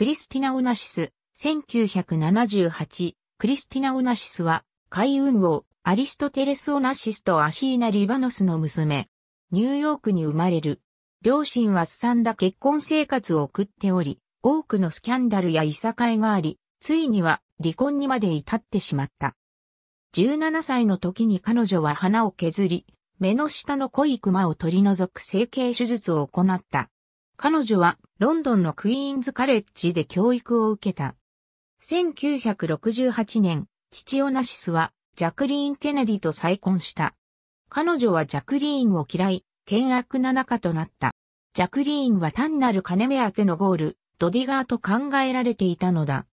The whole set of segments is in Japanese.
クリスティナ・オナシス、1978、クリスティナ・オナシスは、海運王、アリストテレス・オナシスとアシーナ・リバノスの娘。ニューヨークに生まれる。両親はすさんだ結婚生活を送っており、多くのスキャンダルやいさかいがあり、ついには離婚にまで至ってしまった。17歳の時に彼女は鼻を削り、目の下の濃いクマを取り除く整形手術を行った。彼女はロンドンのクイーンズカレッジで教育を受けた。1968年、父オナシスはジャクリーン・ケネディと再婚した。彼女はジャクリーンを嫌い、険悪な仲となった。ジャクリーンは単なる金目当てのゴール、ドディガーと考えられていたのだ。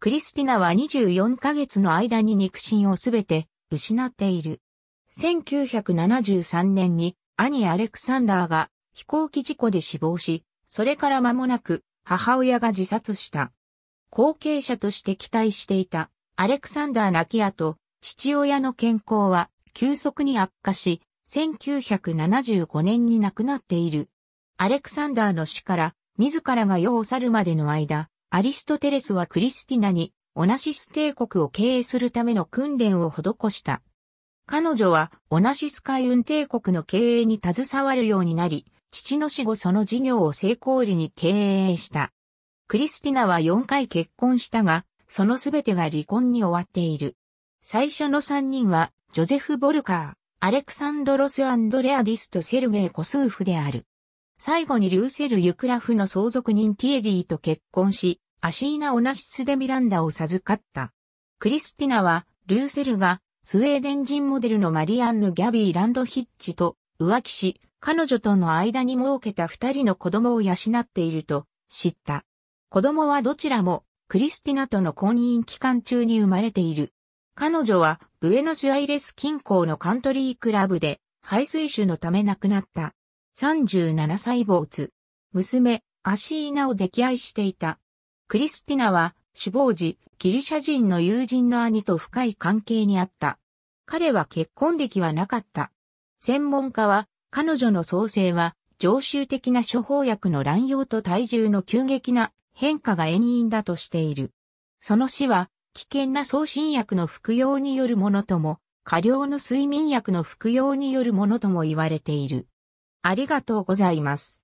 クリスティナは24ヶ月の間に肉親をすべて失っている。1973年に兄アレクサンダーが飛行機事故で死亡し、それから間もなく母親が自殺した。後継者として期待していたアレクサンダー・ナキアと父親の健康は急速に悪化し、1975年に亡くなっている。アレクサンダーの死から自らが世を去るまでの間、アリストテレスはクリスティナにオナシス帝国を経営するための訓練を施した。彼女はオナシス海運帝国の経営に携わるようになり、父の死後その事業を成功裏に経営した。クリスティナは4回結婚したが、そのすべてが離婚に終わっている。最初の3人は、ジョゼフ・ボルカー、アレクサンドロス・アンドレアディスとセルゲイ・コスーフである。最後にルーセル・ユクラフの相続人ティエリーと結婚し、アシーナ・オナシス・デ・ミランダを授かった。クリスティナは、ルーセルが、スウェーデン人モデルのマリアンヌ・ギャビー・ランドヒッチと浮気し、彼女との間に設けた二人の子供を養っていると知った。子供はどちらもクリスティナとの婚姻期間中に生まれている。彼女はブエノスアイレス近郊のカントリークラブで排水種のため亡くなった。37歳主。娘、アシーナを溺愛していた。クリスティナは死亡時、ギリシャ人の友人の兄と深い関係にあった。彼は結婚歴はなかった。専門家は彼女の創生は、常習的な処方薬の乱用と体重の急激な変化が遠因だとしている。その死は、危険な送信薬の服用によるものとも、過量の睡眠薬の服用によるものとも言われている。ありがとうございます。